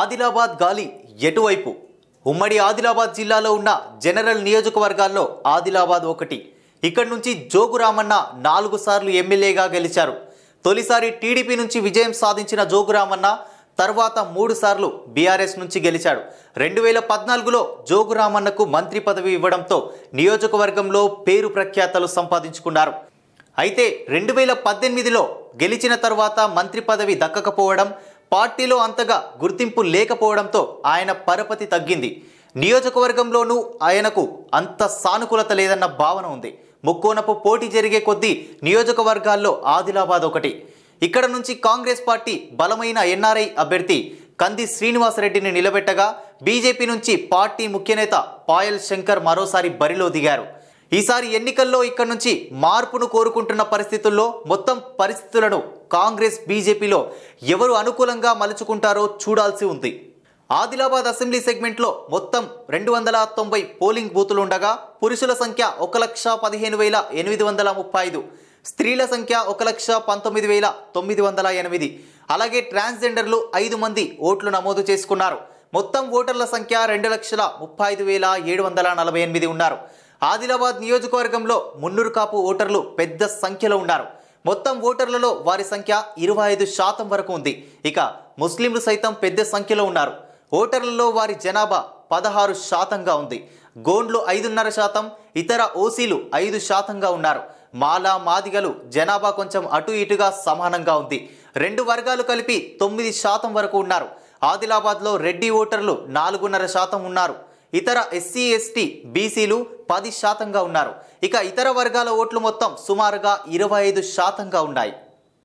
ఆదిలాబాద్ గాలి ఎటువైపు ఉమ్మడి ఆదిలాబాద్ జిల్లాలో ఉన్న జనరల్ నియోజకవర్గాల్లో ఆదిలాబాద్ ఒకటి ఇక్కడి నుంచి జోగురామన్న నాలుగు సార్లు ఎమ్మెల్యేగా గెలిచారు తొలిసారి టీడీపీ నుంచి విజయం సాధించిన జోగురామన్న తర్వాత మూడు సార్లు బీఆర్ఎస్ నుంచి గెలిచాడు రెండు వేల పద్నాలుగులో రామన్నకు మంత్రి పదవి ఇవ్వడంతో నియోజకవర్గంలో పేరు ప్రఖ్యాతలు సంపాదించుకున్నారు అయితే రెండు వేల పద్దెనిమిదిలో గెలిచిన తర్వాత మంత్రి పదవి దక్కకపోవడం పార్టీలో అంతగా గుర్తింపు లేకపోవడంతో ఆయన పరపతి తగ్గింది నియోజకవర్గంలోనూ ఆయనకు అంత సానుకూలత లేదన్న భావన ఉంది ముక్కోనపు పోటీ జరిగే కొద్దీ నియోజకవర్గాల్లో ఆదిలాబాద్ ఒకటి ఇక్కడ నుంచి కాంగ్రెస్ పార్టీ బలమైన ఎన్ఆర్ఐ అభ్యర్థి కంది శ్రీనివాసరెడ్డిని నిలబెట్టగా బీజేపీ నుంచి పార్టీ ముఖ్యనేత పాయల్ శంకర్ మరోసారి బరిలో దిగారు ఈసారి ఎన్నికల్లో ఇక్కడ నుంచి మార్పును కోరుకుంటున్న పరిస్థితుల్లో మొత్తం పరిస్థితులను కాంగ్రెస్ బీజేపీలో ఎవరు అనుకూలంగా మలుచుకుంటారో చూడాల్సి ఉంది ఆదిలాబాద్ అసెంబ్లీ సెగ్మెంట్లో మొత్తం రెండు వందల తొంభై పోలింగ్ బూతులుండగా పురుషుల సంఖ్య ఒక లక్ష పదిహేను వేల ఎనిమిది వందల ముప్పై ఐదు స్త్రీల సంఖ్య ఒక లక్ష పంతొమ్మిది వేల తొమ్మిది వందల ఎనిమిది అలాగే ట్రాన్స్జెండర్లు ఐదు మంది ఓట్లు నమోదు చేసుకున్నారు మొత్తం ఓటర్ల సంఖ్య రెండు లక్షల ముప్పై ఐదు వేల ఏడు వందల నలభై ఎనిమిది ఉన్నారు ఆదిలాబాద్ నియోజకవర్గంలో మున్నూరు కాపు ఓటర్లు పెద్ద సంఖ్యలో ఉన్నారు మొత్తం ఓటర్లలో వారి సంఖ్య ఇరవై ఐదు శాతం వరకు ఉంది ఇక ముస్లింలు సైతం పెద్ద సంఖ్యలో ఉన్నారు ఓటర్లలో వారి జనాభా పదహారు శాతంగా ఉంది గోండ్లు ఐదున్నర శాతం ఇతర ఓసీలు ఐదు శాతంగా ఉన్నారు మాల మాదిగలు జనాభా కొంచెం అటు ఇటుగా సమానంగా ఉంది రెండు వర్గాలు కలిపి తొమ్మిది శాతం వరకు ఉన్నారు ఆదిలాబాద్లో రెడ్డి ఓటర్లు నాలుగున్నర శాతం ఉన్నారు ఇతర ఎస్సీ ఎస్టీ బీసీలు పది శాతంగా ఉన్నారు ఇక ఇతర వర్గాల ఓట్లు మొత్తం సుమారుగా ఇరవై ఐదు శాతంగా ఉన్నాయి